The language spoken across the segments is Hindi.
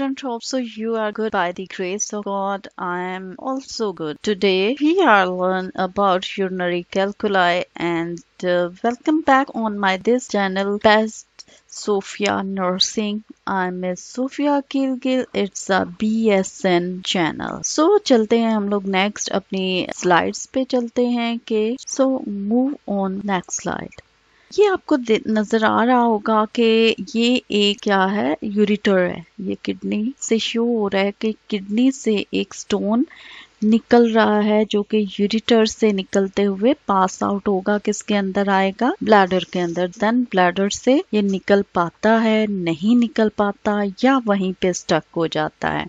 student you are good by the grace of God. I am also good. Today we are learn about urinary calculi and uh, welcome back on my this channel best Sophia Nursing. I'm Miss Sophia Kilgill. It's a BSN channel. So चलते हैं हम लोग next अपनी slides पे चलते हैं कि so move on next slide. ये आपको नज़र आ रहा होगा कि ये एक क्या है यूरिटर है ये किडनी से शो हो रहा है कि किडनी से एक स्टोन निकल रहा है जो कि यूरिटर से निकलते हुए पास आउट होगा किसके अंदर आएगा ब्लैडर के अंदर देन ब्लैडर से ये निकल पाता है नहीं निकल पाता या वहीं पे स्टक हो जाता है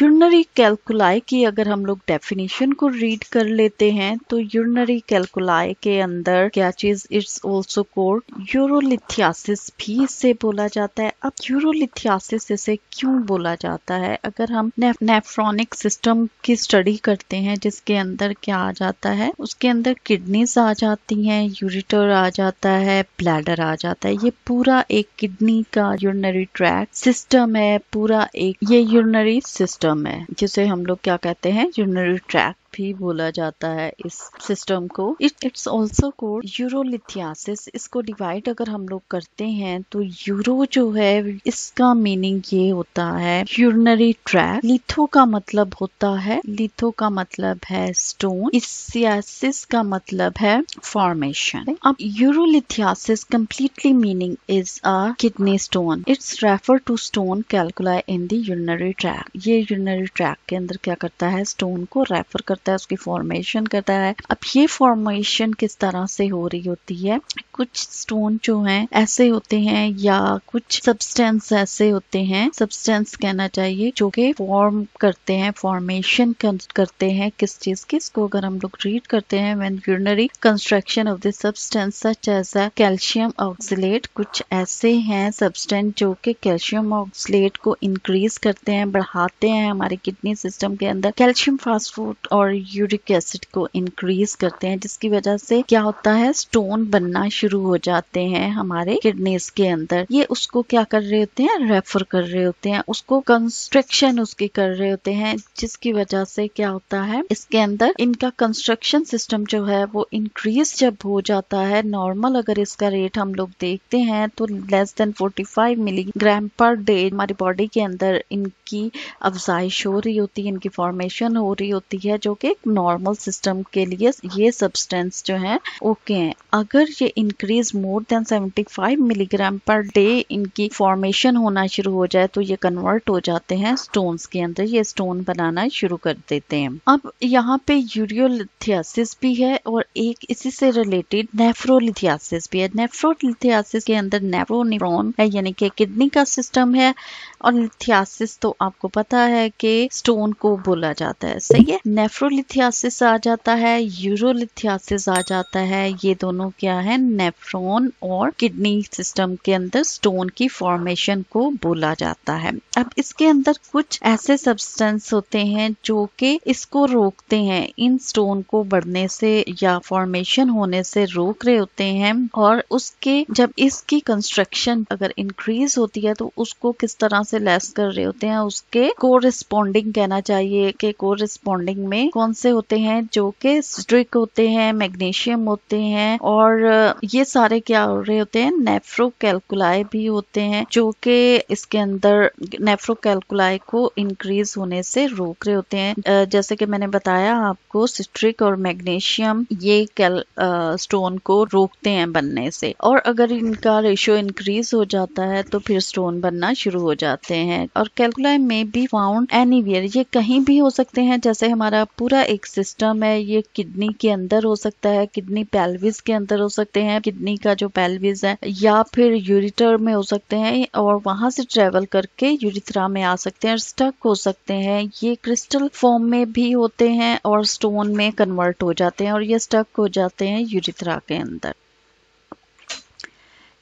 यूरनरी कैलकुलाई की अगर हम लोग डेफिनेशन को रीड कर लेते हैं तो यूरनरी कैलकुलाई के अंदर क्या चीज इट्स ऑल्सो कोर्ड यूरोलिथियासिस भी इसे बोला जाता है अब यूरोलिथियासिस इसे क्यों बोला जाता है अगर हम नेफ्रॉनिक सिस्टम की स्टडी करते हैं जिसके अंदर क्या आ जाता है उसके अंदर किडनीज आ जाती हैं यूरिटर आ जाता है ब्लैडर आ जाता है ये पूरा एक किडनी का यूरनरी ट्रैक सिस्टम है पूरा एक ये यूरनरी सिस्टम सिस्टम है जिसे हम लोग क्या कहते हैं यूनरी ट्रैक भी बोला जाता है इस सिस्टम को इट्स ऑल्सो कोड यूरोलिथियासिस इसको डिवाइड अगर हम लोग करते हैं तो यूरो जो है इसका मीनिंग ये होता है यूरनरी ट्रैक लिथो का मतलब होता है लिथो का मतलब है स्टोन इसियासिस का मतलब है फॉर्मेशन अब urolithiasis completely meaning is a kidney stone it's refer to stone calculi in the tract ये यूरनरी ट्रैक के अंदर क्या करता है स्टोन को रेफर कर करता है उसकी फॉर्मेशन करता है अब ये फॉर्मेशन किस तरह से हो रही होती है कुछ स्टोन जो हैं ऐसे होते हैं या कुछ सब्सटेंस ऐसे होते हैं सब्सटेंस कहना चाहिए जो कि फॉर्म करते हैं फॉर्मेशन करते हैं किस चीज की इसको अगर हम लोग रीड करते हैं when urinary construction of this substance such as a calcium oxalate कुछ ऐसे हैं सब्सटेंस जो कि कैल्शियम ऑक्सीट को इंक्रीज करते हैं बढ़ाते हैं हमारे किडनी सिस्टम के अंदर कैल्शियम फास्टफूड और और यूरिक एसिड को इंक्रीज करते हैं जिसकी वजह से क्या होता है स्टोन बनना शुरू हो जाते हैं हमारे किडनीज के अंदर ये उसको क्या कर रहे होते हैं रेफर कर रहे होते हैं उसको कंस्ट्रक्शन उसके कर रहे होते हैं जिसकी वजह से क्या होता है इसके अंदर इनका कंस्ट्रक्शन सिस्टम जो है वो इंक्रीज जब हो जाता है नॉर्मल अगर इसका रेट हम लोग देखते हैं तो less than 45 milligram per day हमारी बॉडी के अंदर इनकी अफजाइश हो रही होती है इनकी फॉर्मेशन हो रही होती है जो लोग नॉर्मल सिस्टम के लिए ये सब्सटेंस जो है ओके हैं अगर ये increase more than 75 milligram per day इनकी फॉर्मेशन होना शुरू हो जाए तो ये कन्वर्ट हो जाते हैं स्टोन्स के अंदर ये स्टोन बनाना शुरू कर देते हैं अब यहाँ पे यूरियोलिथियासिस भी है और एक इसी से रिलेटेड नेफ्रोलिथियासिस भी है नेफ्रोलिथियासिस के अंदर नेफ्रोनिफ्रॉन है यानी कि किडनी का सिस्टम है और लिथियासिस तो आपको पता है कि स्टोन को बोला जाता है सही है नेफ्रो यूरोलिथियासिस आ जाता है यूरोलिथियासिस आ जाता है ये दोनों क्या है नेफ्रोन और किडनी सिस्टम के अंदर स्टोन की फॉर्मेशन को बोला जाता है अब इसके अंदर कुछ ऐसे सब्सटेंस होते हैं जो कि इसको रोकते हैं इन स्टोन को बढ़ने से या फॉर्मेशन होने से रोक रहे होते हैं और उसके जब इसकी कंस्ट्रक्शन अगर इंक्रीज होती है तो उसको किस तरह से लेस कर रहे होते हैं उसके कोरिस्पोंडिंग कहना चाहिए कि कोरिस्पोंडिंग में कौन से होते हैं जो कि स्ट्रिक होते हैं मैग्नीशियम होते हैं और ये सारे क्या हो रहे होते हैं नेफ्रो कैलकुलाई भी होते हैं जो कि इसके अंदर नेफ्रो कैलकुलाई को इंक्रीज होने से रोक रहे होते हैं जैसे कि मैंने बताया आपको स्ट्रिक और मैग्नीशियम ये कैल स्टोन को रोकते हैं बनने से और अगर इनका रेशियो इंक्रीज हो जाता है तो फिर स्टोन बनना शुरू हो जाते हैं और कैलकुलाई में भी फाउंड एनी ये कहीं भी हो सकते हैं जैसे हमारा पूरा पूरा एक सिस्टम है ये किडनी के अंदर हो सकता है किडनी पेल्विस के अंदर हो सकते हैं किडनी का जो पेल्विस है या फिर यूरिटर में हो सकते हैं और वहां से ट्रेवल करके यूरिथ्रा में आ सकते हैं स्टक हो सकते हैं ये क्रिस्टल फॉर्म में भी होते हैं और स्टोन में कन्वर्ट हो जाते हैं और ये स्टक हो जाते हैं यूरिथ्रा के अंदर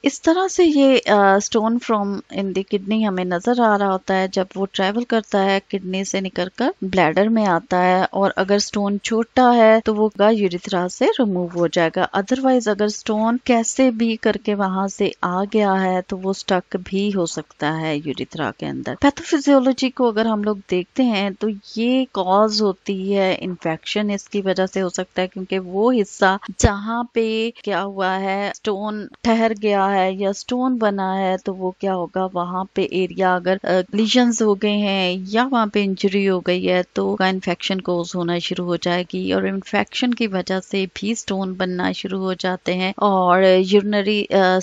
इस तरह से ये stone from in the kidney हमें नज़र आ रहा होता है जब वो ट्रेवल करता है किडनी से निकल कर ब्लैडर में आता है और अगर स्टोन छोटा है तो वो यूरिथ्रा से रिमूव हो जाएगा अदरवाइज अगर स्टोन कैसे भी करके वहां से आ गया है तो वो स्टक भी हो सकता है यूरिथ्रा के अंदर पैथोफिजियोलॉजी को अगर हम लोग देखते हैं तो ये कॉज होती है इन्फेक्शन इसकी वजह से हो सकता है क्योंकि वो हिस्सा जहाँ पे क्या हुआ है स्टोन ठहर गया रहा है या स्टोन बना है तो वो क्या होगा वहाँ पे एरिया अगर लीजन हो गए हैं या वहाँ पे इंजरी हो गई है तो इन्फेक्शन कोज होना शुरू हो जाएगी और इन्फेक्शन की वजह से भी स्टोन बनना शुरू हो जाते हैं और यूरिनरी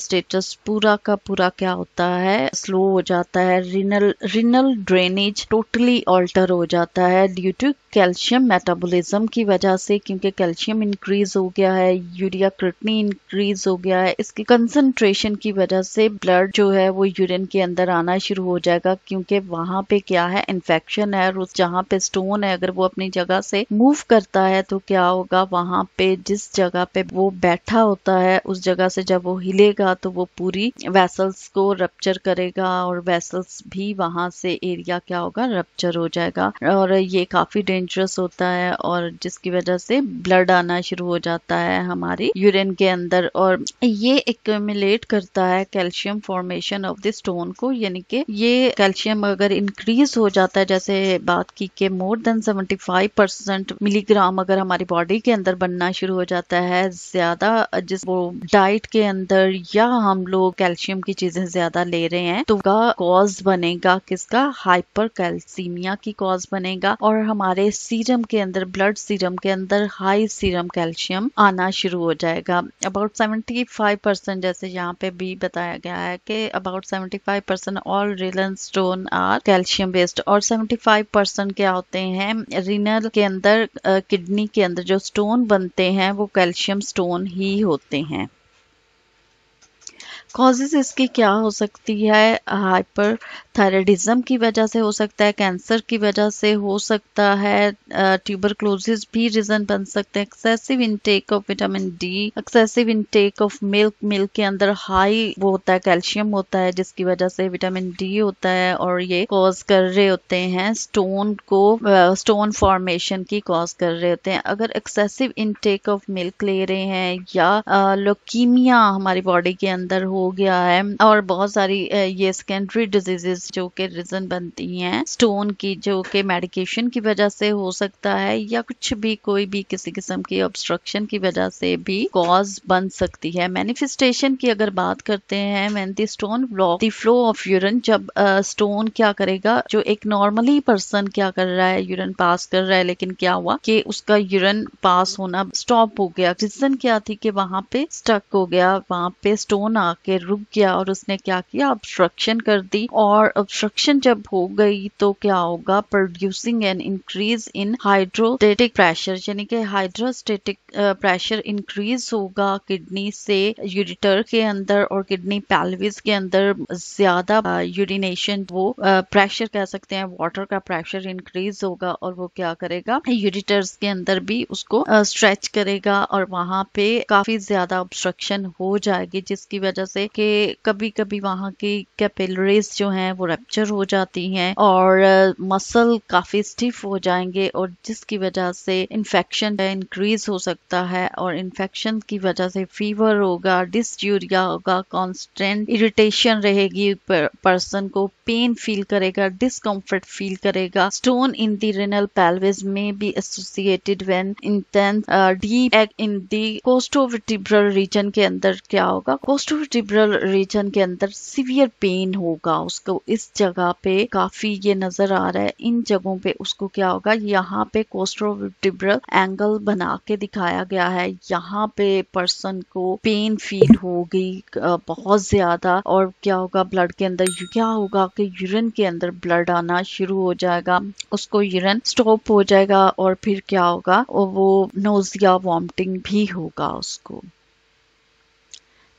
स्टेटस पूरा का पूरा क्या होता है स्लो हो जाता है renal renal drainage totally alter हो जाता है ड्यू टू कैल्शियम मेटाबॉलिज्म की वजह से क्योंकि कैल्शियम इंक्रीज हो गया है यूरिया क्रिटनी इंक्रीज हो गया है इसकी कंसंट्रेशन की वजह से ब्लड जो है वो यूरिन के अंदर आना शुरू हो जाएगा क्योंकि वहां पे क्या है इन्फेक्शन है और जहाँ पे स्टोन है अगर वो अपनी जगह से मूव करता है तो क्या होगा वहां पे जिस जगह पे वो बैठा होता है उस जगह से जब वो हिलेगा तो वो पूरी वेसल्स को रप्चर करेगा और वेसल्स भी वहां से एरिया क्या होगा रप्चर हो जाएगा और ये काफी डेंजर डेंजरस होता है और जिसकी वजह से ब्लड आना शुरू हो जाता है हमारी यूरिन के अंदर और ये एक्यूमुलेट करता है calcium formation of the stone को यानी कि ये कैल्शियम अगर इंक्रीज हो जाता है जैसे बात की के मोर देन 75 परसेंट मिलीग्राम अगर हमारी बॉडी के अंदर बनना शुरू हो जाता है ज्यादा जिस वो डाइट के अंदर या हम लोग कैल्शियम की चीजें ज्यादा ले रहे हैं तो का कॉज बनेगा किसका हाइपर कैल्सीमिया की कॉज बनेगा और हमारे सीरम के अंदर ब्लड सीरम के अंदर हाई सीरम कैल्शियम आना शुरू हो जाएगा अबाउट 75 परसेंट जैसे यहाँ पे भी बताया गया है कि about 75 percent all renal stone are calcium based और 75 परसेंट क्या होते हैं रिनल के अंदर किडनी के अंदर जो स्टोन बनते हैं वो कैल्शियम स्टोन ही होते हैं कॉजेज इसकी क्या हो सकती है हाइपर थायराइडिज्म की वजह से हो सकता है कैंसर की वजह से हो सकता है ट्यूबरक्लोसिस भी रीज़न बन सकते हैं excessive intake of vitamin D excessive intake of milk milk के अंदर हाई वो होता है कैल्शियम होता है जिसकी वजह से विटामिन डी होता है और ये कॉज कर रहे होते हैं स्टोन को स्टोन uh, फॉर्मेशन की कॉज कर रहे होते हैं अगर एक्सेसिव इनटेक ऑफ मिल्क ले रहे हैं या लोकीमिया uh, हमारी बॉडी के अंदर हो हो गया है और बहुत सारी ये सेकेंडरी डिजीजेस जो कि रीजन बनती हैं स्टोन की जो के मेडिकेशन की वजह से हो सकता है या कुछ भी कोई भी किसी किस्म की ऑब्स्ट्रक्शन की वजह से भी कॉज बन सकती है मैनिफेस्टेशन की अगर बात करते हैं man the stone block the flow of urine जब स्टोन क्या करेगा जो एक नॉर्मली पर्सन क्या कर रहा है यूरन पास कर रहा है लेकिन क्या हुआ कि उसका यूरन पास होना स्टॉप हो गया रीजन क्या थी कि वहां पे स्टक हो गया वहां पे स्टोन आके आगे रुक गया और उसने क्या किया ऑब्स्ट्रक्शन कर दी और ऑब्स्ट्रक्शन जब हो गई तो क्या होगा producing an increase in hydrostatic pressure यानी कि हाइड्रोस्टेटिक प्रेशर इंक्रीज होगा किडनी से यूरिटर के अंदर और किडनी पैल्विस के अंदर ज्यादा यूरिनेशन वो प्रेशर कह सकते हैं वाटर का प्रेशर इंक्रीज होगा और वो क्या करेगा यूरिटर्स के अंदर भी उसको स्ट्रेच करेगा और वहां पे काफी ज्यादा ऑब्स्ट्रक्शन हो जाएगी जिसकी वजह से कि कभी कभी वहाँ की कैपिलरीज जो हैं वो रेप्चर हो जाती हैं और मसल काफ़ी स्टिफ हो जाएंगे और जिसकी वजह से इन्फेक्शन इंक्रीज हो सकता है और इन्फेक्शन की वजह से फीवर होगा डिस्यूरिया होगा कॉन्स्टेंट इरिटेशन रहेगी पर्सन को पेन फील करेगा डिसकम्फर्ट फील करेगा stone in the renal pelvis में be associated when intense uh, deep uh, in the region के अंदर क्या होगा कोस्टोवर्टिब्रल सेरिब्रल रीजन के अंदर सिवियर पेन होगा उसको इस जगह पे काफी ये नजर आ रहा है इन जगहों पे उसको क्या होगा यहाँ पे कोस्ट्रोवर्टिब्रल एंगल बना के दिखाया गया है यहाँ पे पर्सन को पेन फील होगी बहुत ज्यादा और क्या होगा ब्लड के अंदर क्या होगा कि यूरिन के अंदर ब्लड आना शुरू हो जाएगा उसको यूरिन स्टॉप हो जाएगा और फिर क्या होगा वो नोजिया वॉमटिंग भी होगा उसको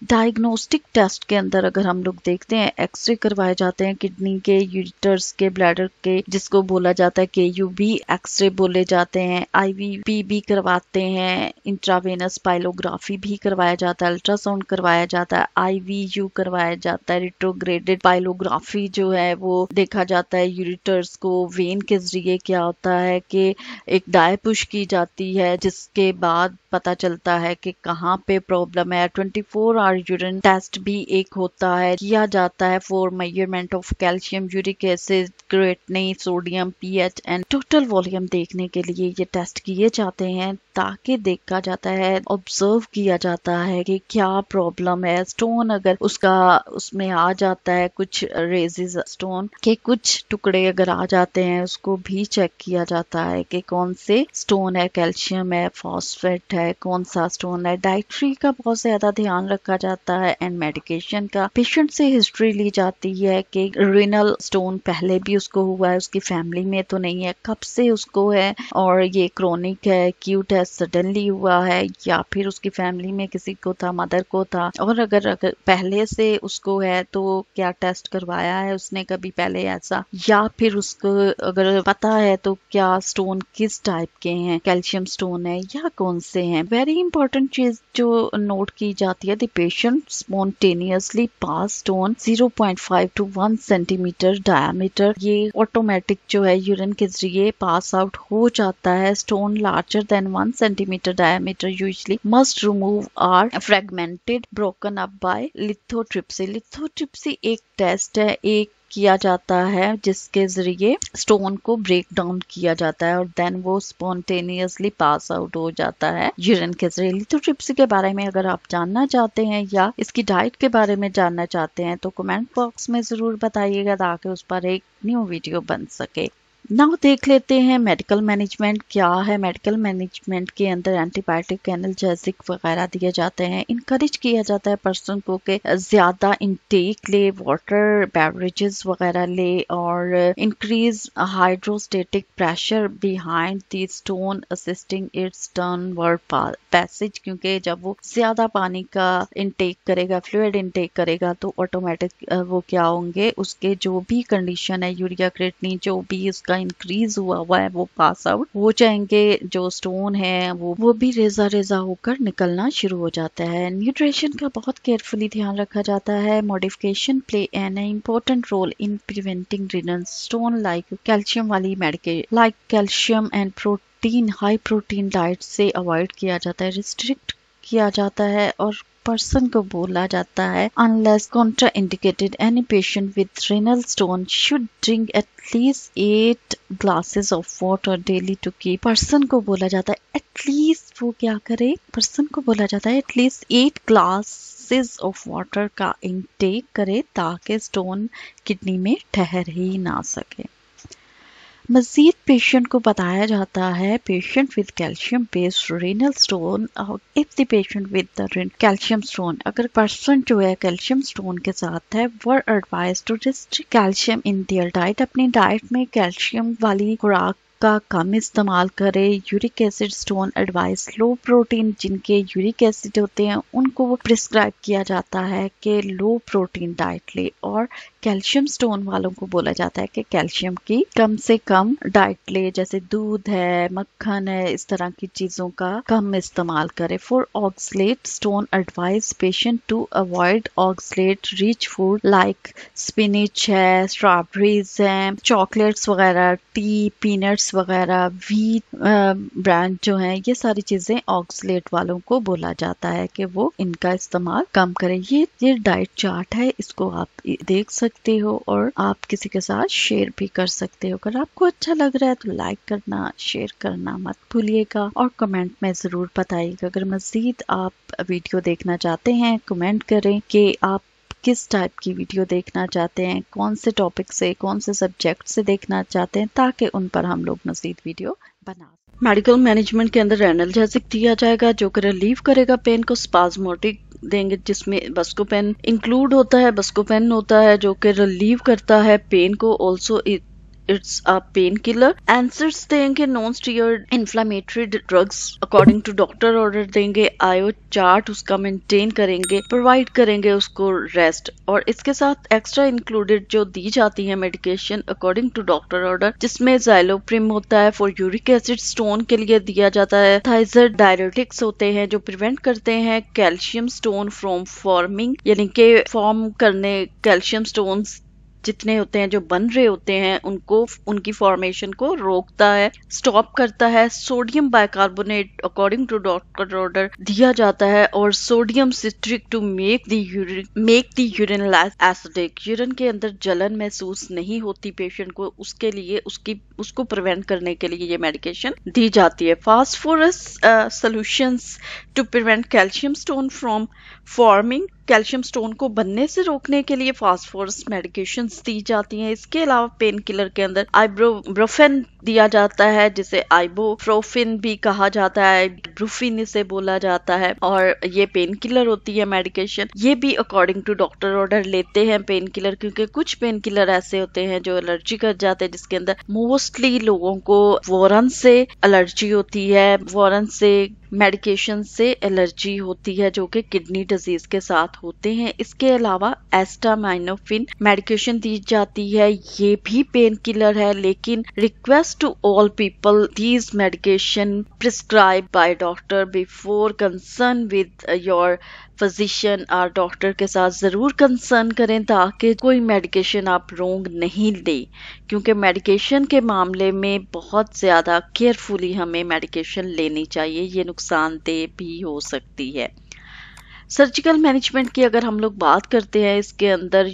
डायग्नोस्टिक टेस्ट के अंदर अगर हम लोग देखते हैं एक्सरे करवाए जाते हैं किडनी के यूटर्स के ब्लैडर के जिसको बोला जाता है के यू बी एक्सरे बोले जाते हैं आईवीपी भी करवाते हैं इंट्रावेनस पाइलोग्राफी भी करवाया जाता है अल्ट्रासाउंड करवाया जाता है आईवीयू करवाया जाता है रिट्रोग्रेडेड पाइलोग्राफी जो है वो देखा जाता है यूरिटर्स को वेन के जरिए क्या होता है कि एक डाय पुश की जाती है जिसके बाद पता चलता है कि कहाँ पे प्रॉब्लम है twenty four per urine test भी एक होता है किया जाता है for measurement of calcium uric acid creatinine sodium pH and total volume देखने के लिए ये टेस्ट किए जाते हैं ताकि देखा जाता है ऑब्जर्व किया जाता है कि क्या प्रॉब्लम है स्टोन अगर उसका उसमें आ जाता है कुछ रेजेस स्टोन के कुछ टुकड़े अगर आ जाते हैं उसको भी चेक किया जाता है कि कौन से स्टोन है कैल्शियम है फॉस्फेट है कौन सा स्टोन है डाइट्री का बहुत ज्यादा ध्यान रखा रखा जाता है एंड मेडिकेशन का पेशेंट से हिस्ट्री ली जाती है कि रिनल स्टोन पहले भी उसको हुआ है उसकी फैमिली में तो नहीं है कब से उसको है और ये क्रोनिक है क्यूट है सडनली हुआ है या फिर उसकी फैमिली में किसी को था मदर को था और अगर, अगर पहले से उसको है तो क्या टेस्ट करवाया है उसने कभी पहले ऐसा या फिर उसको अगर पता है तो क्या स्टोन किस टाइप के हैं कैल्शियम स्टोन है या कौन से हैं वेरी इंपॉर्टेंट चीज जो नोट की जाती है duration spontaneously passed on 0.5 to 1 centimetre diameter ये ऑटोमेटिक जो है यूरिन के जरिए पास आउट हो जाता है stone larger than 1 centimetre diameter usually must remove or fragmented broken up by lithotripsy lithotripsy एक टेस्ट है एक किया जाता है जिसके ज़रिए स्टोन को ब्रेक डाउन किया जाता है और देन वो स्पॉन्टेनियसली पास आउट हो जाता है यूरिन के जरिए तो ट्रिप्स के बारे में अगर आप जानना चाहते हैं या इसकी डाइट के बारे में जानना चाहते हैं तो कमेंट बॉक्स में ज़रूर बताइएगा ताकि उस पर एक न्यू वीडियो बन सके नाउ देख लेते हैं मेडिकल मैनेजमेंट क्या है मेडिकल मैनेजमेंट के अंदर एंटीबायोटिक एनर्जेसिक वगैरह दिए जाते हैं इनक्रेज किया जाता है पर्सन को कि ज्यादा इनटेक ले वाटर बेवरेजेस वगैरह ले और increase hydrostatic pressure behind the stone assisting its turn word passage क्योंकि जब वो ज्यादा पानी का इनटेक करेगा फ्लूड इनटेक करेगा तो ऑटोमेटिक वो क्या होंगे उसके जो भी कंडीशन है यूरिया क्रेटनी जो भी उसका उनका इंक्रीज हुआ हुआ है वो पास आउट हो जाएंगे जो स्टोन है वो वो भी रेजा रेजा होकर निकलना शुरू हो जाता है न्यूट्रिशन का बहुत केयरफुली ध्यान रखा जाता है modification play an important role in preventing renal stone like calcium वाली मेडिके like calcium and protein high protein diet से अवॉइड किया जाता है रिस्ट्रिक्ट किया जाता है और पर्सन को बोला जाता है unless contraindicated any patient with renal stone should drink at least eight glasses of water daily टू की पर्सन को बोला जाता है एटलीस्ट वो क्या करे पर्सन को बोला जाता है at least eight glass of water का इंटेक करे ताकि स्टोन किडनी में ठहर ही ना सके मजीद पेशेंट को बताया जाता है patient with calcium based renal stone और if the patient with the calcium stone अगर पर्सन जो है कैल्शियम स्टोन के साथ है वो advise to restrict calcium in their diet अपनी डाइट में कैल्शियम वाली खुराक का कम इस्तेमाल करें uric acid stone advise low protein जिनके यूरिक एसिड होते हैं उनको वो प्रिस्क्राइब किया जाता है कि लो प्रोटीन डाइट ले और कैल्शियम स्टोन वालों को बोला जाता है कि कैल्शियम की कम से कम डाइट ले जैसे दूध है मक्खन है इस तरह की चीजों का कम इस्तेमाल करें for oxalate stone advise patient to avoid oxalate rich food like spinach है स्ट्रॉबेरीज है चॉकलेट्स वगैरह टी पीनट्स वगैरह वीट ब्रांड um, जो है ये सारी चीजें ऑक्सलेट वालों को बोला जाता है कि वो इनका इस्तेमाल कम करें ये ये डाइट चार्ट है इसको आप देख सकते सकते हो और आप किसी के साथ शेयर भी कर सकते हो अगर आपको अच्छा लग रहा है तो लाइक करना शेयर करना मत भूलिएगा और कमेंट में ज़रूर बताइएगा अगर मज़ीद आप वीडियो देखना चाहते हैं कमेंट करें कि आप किस टाइप की वीडियो देखना चाहते हैं कौन से टॉपिक से कौन से सब्जेक्ट से देखना चाहते हैं ताकि उन पर हम लोग मज़ीद वीडियो बना मेडिकल मैनेजमेंट के अंदर एनर्जेसिक दिया जाएगा जो कि रिलीव करेगा पेन को स्पाजमोटिक देंगे जिसमें बस्कोपेन इंक्लूड होता है बस्कोपेन होता है जो कि रिलीव करता है पेन को also it's a painkiller NSAIDs देंगे non steroidal inflammatory drugs according to doctor order देंगे आयो चार्ट उसका मेंटेन करेंगे प्रोवाइड करेंगे उसको रेस्ट और इसके साथ एक्स्ट्रा इंक्लूडेड जो दी जाती है medication according to doctor order जिसमें जाइलोप्रिम होता है फॉर यूरिक एसिड स्टोन के लिए दिया जाता है थाइजर डायरेटिक्स होते हैं जो प्रिवेंट करते हैं कैल्शियम स्टोन फ्रॉम फॉर्मिंग यानी के फॉर्म करने कैल्शियम स्टोन्स जितने होते हैं जो बन रहे होते हैं उनको उनकी फॉर्मेशन को रोकता है स्टॉप करता है sodium bicarbonate according to doctor order दिया जाता है और sodium citric to make the make the urine acidic urine के अंदर जलन महसूस नहीं होती पेशेंट को उसके लिए उसकी उसको प्रिवेंट करने के लिए ये मेडिकेशन दी जाती है phosphorus solution to prevent calcium stone from forming calcium stone को बनने से रोकने के लिए फास्फोरस मेडिकेशन दी जाती हैं इसके अलावा पेन किलर के अंदर आइब्रोब्रोफेन दिया जाता है जिसे आइबोप्रोफिन भी कहा जाता है ब्रूफिन इसे बोला जाता है और ये पेन किलर होती है मेडिकेशन ये भी अकॉर्डिंग टू डॉक्टर ऑर्डर लेते हैं पेन किलर क्योंकि कुछ पेन किलर ऐसे होते हैं जो एलर्जी कर जाते हैं जिसके अंदर मोस्टली लोगों को वॉरन से एलर्जी होती है वॉरन से मेडिकेशन से एलर्जी होती है जो कि किडनी डिजीज के साथ होते हैं इसके अलावा एस्टामाइनोफिन मेडिकेशन दी जाती है ये भी पेन किलर है लेकिन request to all people these medication prescribe by doctor before concern with your physician और डॉक्टर के साथ ज़रूर कंसर्न करें ताकि कोई मेडिकेशन आप रोंग नहीं दें क्योंकि मेडिकेशन के मामले में बहुत ज़्यादा केयरफुली हमें मेडिकेशन लेनी चाहिए ये नुकसानदेह भी हो सकती है सर्जिकल मैनेजमेंट की अगर हम लोग बात करते हैं इसके अंदर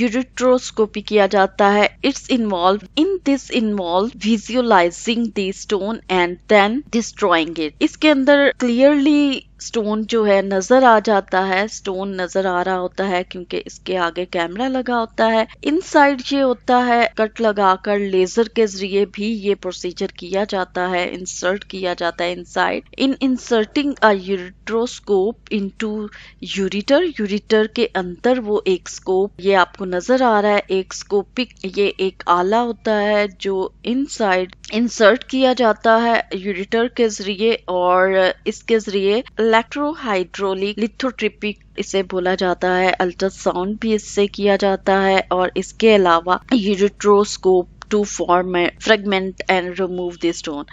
यूरिट्रोस्कोपी किया जाता है it's involve in this involve visualizing the stone and then destroying it इसके अंदर क्लियरली स्टोन जो है नजर आ जाता है स्टोन नजर आ रहा होता है क्योंकि इसके आगे कैमरा लगा होता है इनसाइड ये होता है कट लगाकर लेजर के जरिए भी ये प्रोसीजर किया जाता है इंसर्ट किया जाता है inside in inserting a ureteroscope into ureter ureter के अंदर वो एक स्कोप ये आपको नजर आ रहा है एक स्कोपिक ये एक आला होता है जो साइड इंसर्ट किया जाता है यूरिटर के जरिए और इसके जरिए इलेक्ट्रोहाइड्रोलिक लिथोट्रिपिक इसे बोला जाता है अल्ट्रासाउंड भी इससे किया जाता है और इसके अलावा ureteroscope to form fragment and remove the stone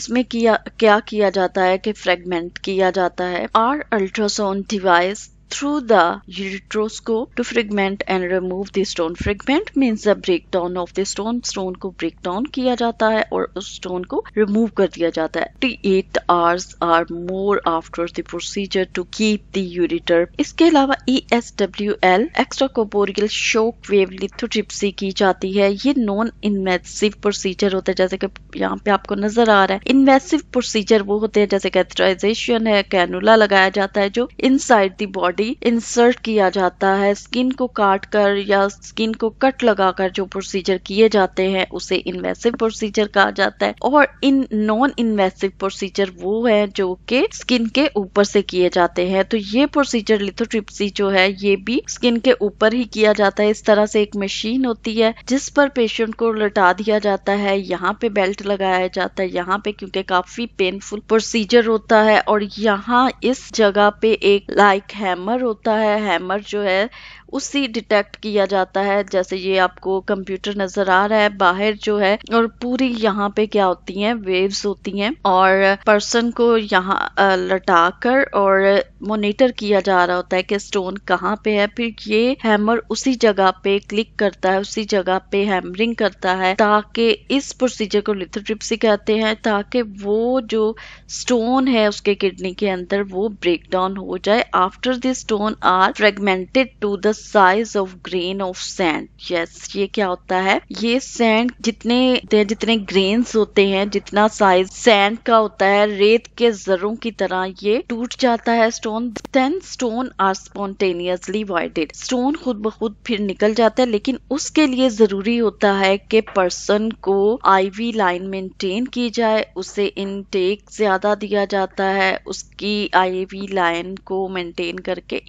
इसमें किया क्या किया जाता है कि फ्रेगमेंट किया जाता है और ultrasound device through the ureteroscope to fragment and remove the stone fragment means the breakdown of the stone stone ko break down किया जाता है और उस stone ko remove कर दिया जाता है 48 hours are more after the procedure to keep the ureter iske alawa ESWL extracorporeal shock wave lithotripsy ki jati hai ye non invasive procedure hota hai jaise ki yahan pe aapko nazar aa raha hai invasive procedure wo hote हैं jaise catheterization hai cannula lagaya jata hai jo inside the body cavity insert किया जाता है स्किन को काट कर या स्किन को कट लगाकर जो प्रोसीजर किए जाते हैं उसे इन्वेसिव प्रोसीजर कहा जाता है और इन नॉन इन्वेसिव प्रोसीजर वो है जो के स्किन के ऊपर से किए जाते हैं तो ये प्रोसीजर लिथोट्रिप्सी जो है ये भी स्किन के ऊपर ही किया जाता है इस तरह से एक मशीन होती है जिस पर पेशेंट को लटा दिया जाता है यहाँ पे बेल्ट लगाया जाता है यहाँ पे क्योंकि काफी पेनफुल प्रोसीजर होता है और यहाँ इस जगह पे एक लाइक हैमर हैमर होता है हैमर जो है उसी डिटेक्ट किया जाता है जैसे ये आपको कंप्यूटर नजर आ रहा है बाहर जो है और पूरी यहाँ पे क्या होती हैं वेव्स होती हैं और पर्सन को यहाँ लटा कर और मोनिटर किया जा रहा होता है कि स्टोन कहाँ पे है फिर ये हैमर उसी जगह पे क्लिक करता है उसी जगह पे हैमरिंग करता है ताकि इस प्रोसीजर को लिथोट्रिप्सी कहते हैं ताकि वो जो स्टोन है उसके किडनी के अंदर वो ब्रेक डाउन हो जाए after the stone are fragmented to the size of grain of sand yes ये क्या होता है ये सैंड जितने जितने ग्रेन्स होते हैं जितना साइज सैंड का होता है रेत के जरों की तरह ये टूट जाता है stone then stone are spontaneously voided stone खुद ब खुद फिर निकल जाता है लेकिन उसके लिए जरूरी होता है कि पर्सन को आईवी लाइन मेंटेन की जाए उसे इनटेक ज्यादा दिया जाता है उसकी आईवी लाइन को मेंटेन करके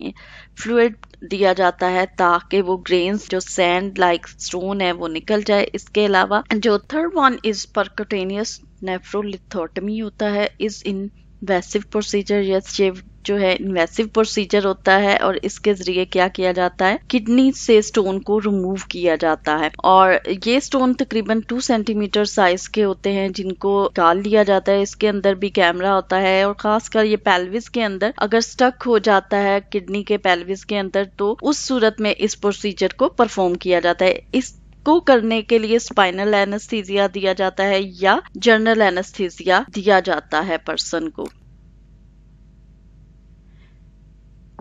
फ्लूड दिया जाता है ताकि वो ग्रेन्स जो सैंड लाइक स्टोन है वो निकल जाए इसके अलावा जो third one is percutaneous nephrolithotomy होता है इज इन वेसिव प्रोसीजर या जो है इन्वेसिव प्रोसीजर होता है और इसके जरिए क्या किया जाता है किडनी से स्टोन को रिमूव किया जाता है और ये स्टोन तकरीबन टू सेंटीमीटर साइज के होते हैं जिनको डाल लिया जाता है इसके अंदर भी कैमरा होता है और खासकर ये पेल्विस के अंदर अगर स्टक हो जाता है किडनी के पेल्विस के अंदर तो उस सूरत में इस प्रोसीजर को परफॉर्म किया जाता है इस को करने के लिए स्पाइनल एनेस्थीजिया दिया जाता है या जनरल एनेस्थीजिया दिया जाता है पर्सन को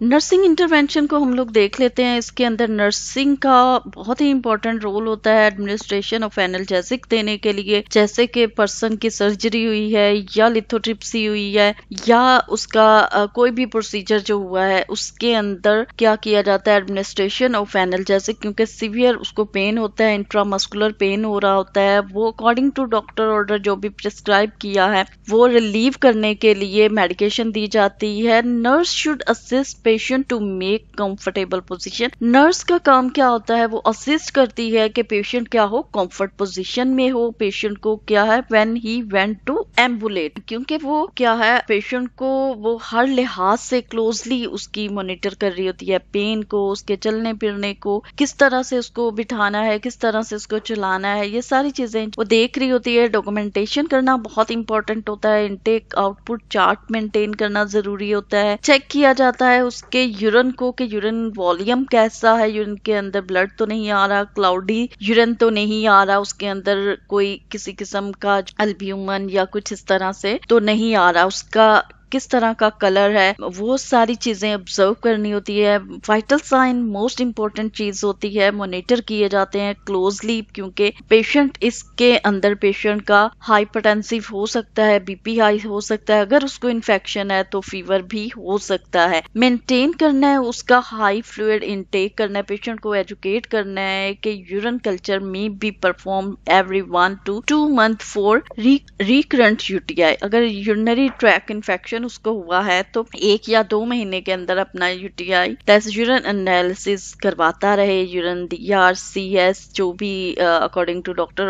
नर्सिंग इंटरवेंशन को हम लोग देख लेते हैं इसके अंदर नर्सिंग का बहुत ही इंपॉर्टेंट रोल होता है एडमिनिस्ट्रेशन ऑफ एनर्जेसिक देने के लिए जैसे कि पर्सन की सर्जरी हुई है या लिथोट्रिप्सी हुई है या उसका कोई भी प्रोसीजर जो हुआ है उसके अंदर क्या किया जाता है एडमिनिस्ट्रेशन ऑफ एनर्जेसिक क्योंकि सिवियर उसको पेन होता है इंट्रामस्कुलर पेन हो रहा होता है वो अकॉर्डिंग टू डॉक्टर ऑर्डर जो भी प्रिस्क्राइब किया है वो रिलीव करने के लिए मेडिकेशन दी जाती है nurse should assist patient to make comfortable position nurse का काम क्या होता है वो असिस्ट करती है कि पेशेंट क्या हो कंफर्ट पोजीशन में हो पेशेंट को क्या है when he went to ambulate क्योंकि वो क्या है पेशेंट को वो हर लिहाज से क्लोजली उसकी मॉनिटर कर रही होती है पेन को उसके चलने फिरने को किस तरह से उसको बिठाना है किस तरह से उसको चलाना है ये सारी चीजें वो देख रही होती है डॉक्यूमेंटेशन करना बहुत इंपॉर्टेंट होता है इनटेक आउटपुट चार्ट मेंटेन करना जरूरी होता है चेक किया जाता है उस उसके यूरन को कि यूरन वॉल्यूम कैसा है यूरन के अंदर ब्लड तो नहीं आ रहा क्लाउडी यूरन तो नहीं आ रहा उसके अंदर कोई किसी किस्म का अल्ब्यूमन या कुछ इस तरह से तो नहीं आ रहा उसका किस तरह का कलर है वो सारी चीजें ऑब्जर्व करनी होती है वाइटल साइन मोस्ट इंपॉर्टेंट चीज होती है मोनिटर किए जाते हैं क्लोजली क्योंकि पेशेंट इसके अंदर पेशेंट का हाइपरटेंसिव हो सकता है बीपी हाई हो सकता है अगर उसको इन्फेक्शन है तो फीवर भी हो सकता है मेंटेन करना है उसका हाई फ्लूड इनटेक करना है पेशेंट को एजुकेट करना है कि यूरन कल्चर में be perform every one to two month for recurrent UTI अगर यूरिनरी ट्रैक इन्फेक्शन इन्फेक्शन उसको हुआ है तो एक या दो महीने के अंदर अपना यूटीआई टेस्ट यूरन एनालिसिस करवाता रहे urine D R C S जो भी अकॉर्डिंग टू डॉक्टर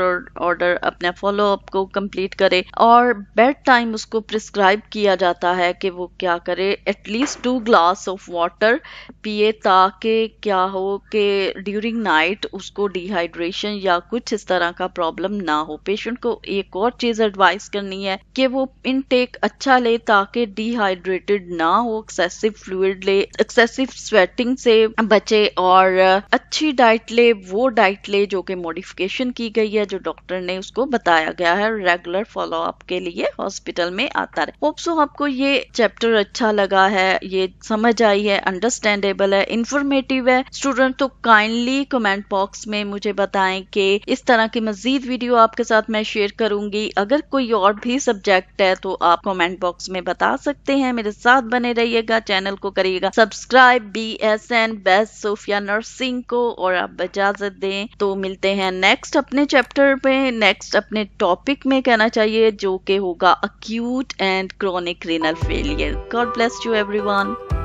ऑर्डर अपने फॉलो अप को कंप्लीट करे और बेड टाइम उसको प्रिस्क्राइब किया जाता है कि वो क्या करे at least two glass of water पिए ताकि क्या हो कि ड्यूरिंग नाइट उसको डिहाइड्रेशन या कुछ इस तरह का प्रॉब्लम ना हो पेशेंट को एक और चीज एडवाइस करनी है कि वो इनटेक अच्छा ले ताकि लिए डिहाइड्रेटेड ना हो एक्सेसिव फ्लूड ले एक्सेसिव स्वेटिंग से बचे और अच्छी डाइट ले वो डाइट ले जो कि मॉडिफिकेशन की गई है जो डॉक्टर ने उसको बताया गया है रेगुलर फॉलो अप के लिए हॉस्पिटल में आता रहे होप सो आपको ये चैप्टर अच्छा लगा है ये समझ आई है अंडरस्टैंडेबल है इंफॉर्मेटिव है स्टूडेंट तो काइंडली कमेंट बॉक्स में मुझे बताएं कि इस तरह की मजीद वीडियो आपके साथ मैं शेयर करूंगी अगर कोई और भी सब्जेक्ट है तो आप कमेंट बॉक्स में बता जा सकते हैं मेरे साथ बने रहिएगा चैनल को करिएगा subscribe B S N best Sophia nursing को और आप इजाजत दें तो मिलते हैं नेक्स्ट अपने चैप्टर में नेक्स्ट अपने टॉपिक में कहना चाहिए जो के होगा acute and chronic renal failure God bless you every